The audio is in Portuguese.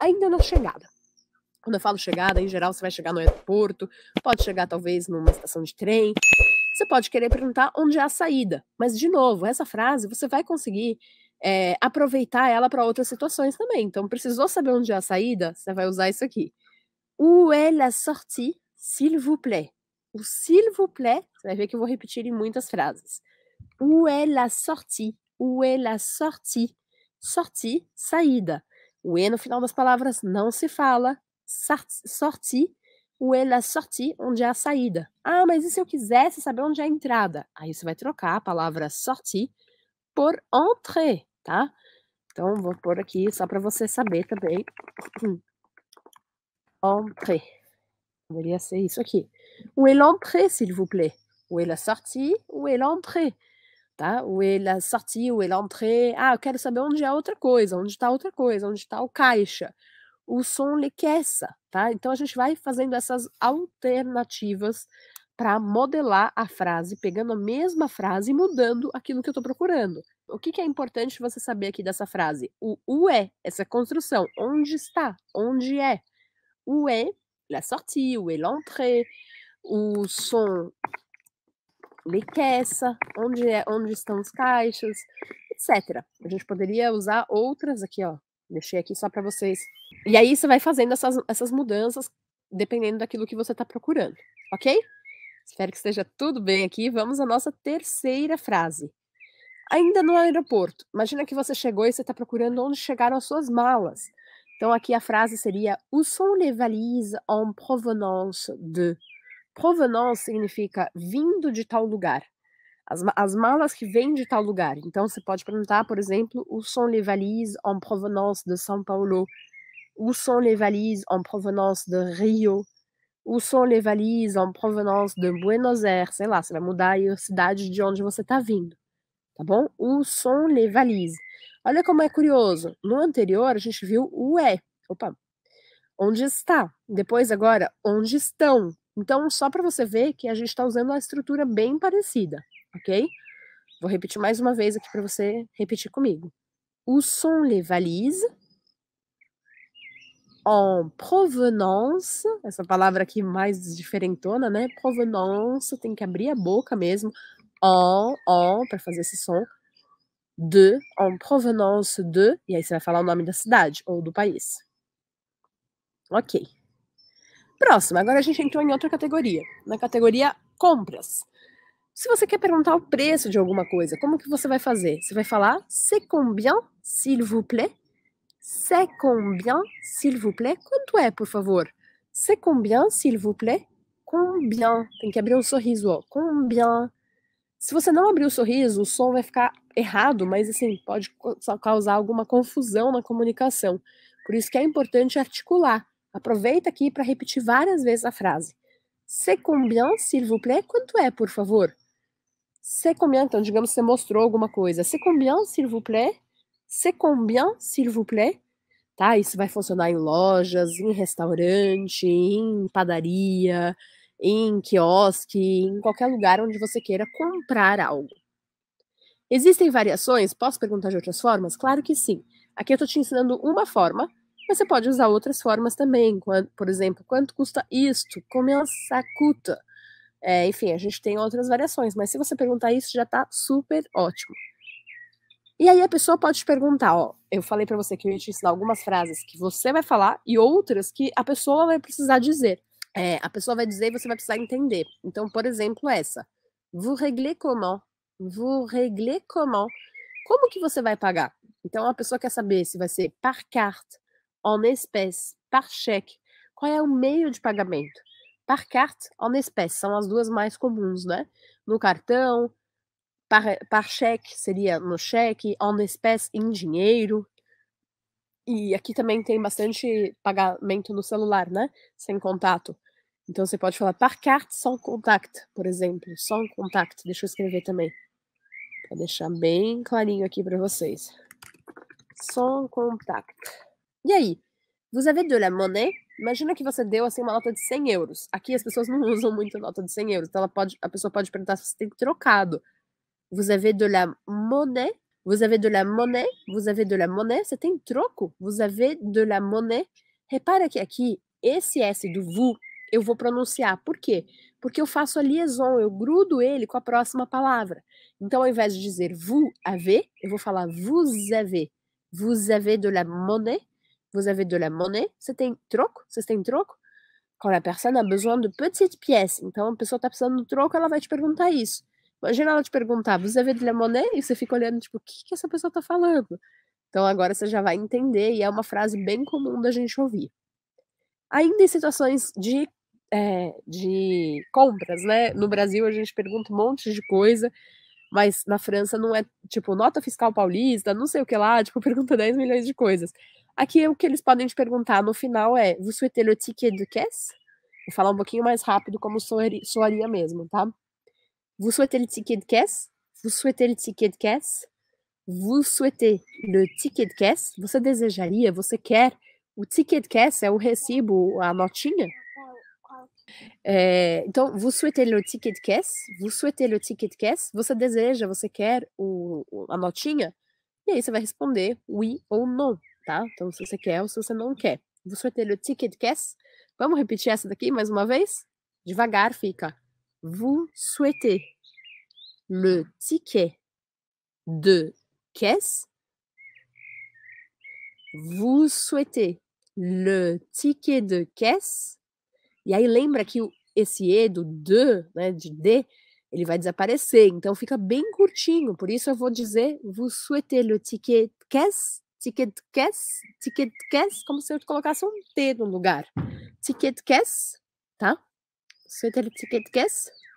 ainda na chegada. Quando eu falo chegada, em geral você vai chegar no aeroporto, pode chegar talvez numa estação de trem. Você pode querer perguntar onde é a saída, mas de novo, essa frase você vai conseguir é, aproveitar ela para outras situações também. Então, precisou saber onde é a saída? Você vai usar isso aqui. Où est la sortie, s'il vous plaît? O s'il vous plaît, você vai ver que eu vou repetir em muitas frases. Où est la sortie? Où est la sortie? Sortie, saída. O E no final das palavras não se fala. Sorti, o E na sorti, onde é a saída. Ah, mas e se eu quisesse saber onde é a entrada? Aí você vai trocar a palavra sorti por entrée, tá? Então, vou pôr aqui só para você saber também. Entrée. Poderia ser isso aqui. O e l'entrée, s'il vous plaît? O e la sortie? o e l'entrée? tá? Ou ele a sortie, ou ele a é Ah, eu quero saber onde é outra coisa, onde está outra coisa, onde está o caixa. O som le tá? Então a gente vai fazendo essas alternativas para modelar a frase, pegando a mesma frase e mudando aquilo que eu estou procurando. O que, que, é importante você saber aqui dessa frase? O o é, essa construção, onde está, onde é. O é, la sortie, o é l'entrée, é o som Liqueça, onde, é, onde estão os caixas, etc. A gente poderia usar outras aqui, ó. Deixei aqui só para vocês. E aí você vai fazendo essas, essas mudanças dependendo daquilo que você está procurando, ok? Espero que esteja tudo bem aqui. Vamos à nossa terceira frase. Ainda no aeroporto. Imagina que você chegou e você está procurando onde chegaram as suas malas. Então aqui a frase seria: Où sont les valises en provenance de? provenance significa vindo de tal lugar. As, as malas que vêm de tal lugar. Então, você pode perguntar, por exemplo, où sont les valises en provenance de São Paulo? Où sont les valises en provenance de Rio? Où sont les valises en provenance de Buenos Aires? Sei lá, você vai mudar a cidade de onde você está vindo. Tá bom? Où sont les valises? Olha como é curioso. No anterior, a gente viu o é. Opa, onde está. Depois, agora, onde estão. Então, só para você ver que a gente está usando uma estrutura bem parecida, ok? Vou repetir mais uma vez aqui para você repetir comigo. Où sont les valises? En provenance, essa palavra aqui mais diferentona, né? Provenance, tem que abrir a boca mesmo. En, en, para fazer esse som. De, en provenance de, e aí você vai falar o nome da cidade ou do país. Ok. Próximo, agora a gente entrou em outra categoria, na categoria compras. Se você quer perguntar o preço de alguma coisa, como que você vai fazer? Você vai falar c'est combien, s'il vous plaît? C'est combien, s'il vous plaît? Quanto é, por favor? C'est combien, s'il vous plaît? Combien? Tem que abrir um sorriso, ó. Combien? Se você não abrir o sorriso, o som vai ficar errado, mas assim, pode causar alguma confusão na comunicação. Por isso que é importante articular. Aproveita aqui para repetir várias vezes a frase. C'est combien, s'il vous plaît? Quanto é, por favor? C'est combien? Então, digamos que você mostrou alguma coisa. C'est combien, s'il vous plaît? C'est combien, s'il vous plaît? Tá? Isso vai funcionar em lojas, em restaurante, em padaria, em quiosque, em qualquer lugar onde você queira comprar algo. Existem variações? Posso perguntar de outras formas? Claro que sim. Aqui eu estou te ensinando uma forma mas você pode usar outras formas também, por exemplo, quanto custa isto? Como ça custa? É, enfim, a gente tem outras variações, mas se você perguntar isso, já está super ótimo. E aí a pessoa pode te perguntar, ó, eu falei para você que eu ia te ensinar algumas frases que você vai falar e outras que a pessoa vai precisar dizer. É, a pessoa vai dizer e você vai precisar entender. Então, por exemplo, essa. Vous régler comment? Vous régler comment? Como que você vai pagar? Então, a pessoa quer saber se vai ser par carte, en espécie, par cheque. Qual é o meio de pagamento? Par carte, en espécie, são as duas mais comuns, né? No cartão, par, par cheque seria no cheque, en espécie, em dinheiro. E aqui também tem bastante pagamento no celular, né? Sem contato. Então você pode falar par carte sans contact, por exemplo, sans contact. Deixa eu escrever também. Pra deixar bem clarinho aqui para vocês. Sans contact. E aí? Vous avez de la é monnaie? Imagina que você deu assim uma nota de 100 euros. Aqui as pessoas não usam muito nota de 100 euros, então ela pode, a pessoa pode perguntar se você tem trocado. Vous avez de la monnaie? Vous avez de la monnaie? Vous avez de la monnaie? Você tem troco? Vous avez de la monnaie? Repara que aqui esse S do vous eu vou pronunciar. Por quê? Porque eu faço a liaison, eu grudo ele com a próxima palavra. Então, ao invés de dizer vous avez, eu vou falar vous avez. Vous avez de la monnaie? Vous avez de la monnaie? Você tem troco? Vocês têm troco? Quando a pessoa tem besoin de petites pièces, então a pessoa está precisando de troco, ela vai te perguntar isso. Imagina ela te perguntar, vous avez de la monnaie? E você fica olhando, tipo, o que, que essa pessoa está falando? Então agora você já vai entender e é uma frase bem comum da gente ouvir. Ainda em situações de, é, de compras, né? No Brasil a gente pergunta um monte de coisa mas na França não é, tipo, nota fiscal paulista, não sei o que lá, tipo, pergunta 10 milhões de coisas. Aqui o que eles podem te perguntar no final é: Vous souhaitez le ticket de caisse? Vou falar um pouquinho mais rápido, como soaria, soaria mesmo, tá? Vous souhaitez le ticket de caisse? Vous souhaitez le ticket de caisse? Vous souhaitez le ticket de caisse? Você desejaria, você quer? O ticket de caisse é o recibo, a notinha? É, então, vous souhaitez le ticket de caixa? Você souhaitez o ticket de caixa? Você deseja, você quer o, a notinha? E aí você vai responder oui ou não, tá? Então, se você quer ou se você não quer. Vous souhaitez le ticket de caixa? Vamos repetir essa daqui mais uma vez? Devagar fica. Vous souhaitez le ticket de caisse? Vous souhaitez le ticket de caisse? E aí lembra que esse E do de, né, de D, ele vai desaparecer, então fica bem curtinho, por isso eu vou dizer vous souhaitez le ticket caisse, ticket caisse, ticket caisse, como se eu colocasse um T no lugar. Ticket caisse, tá? Souhaitez le ticket caisse.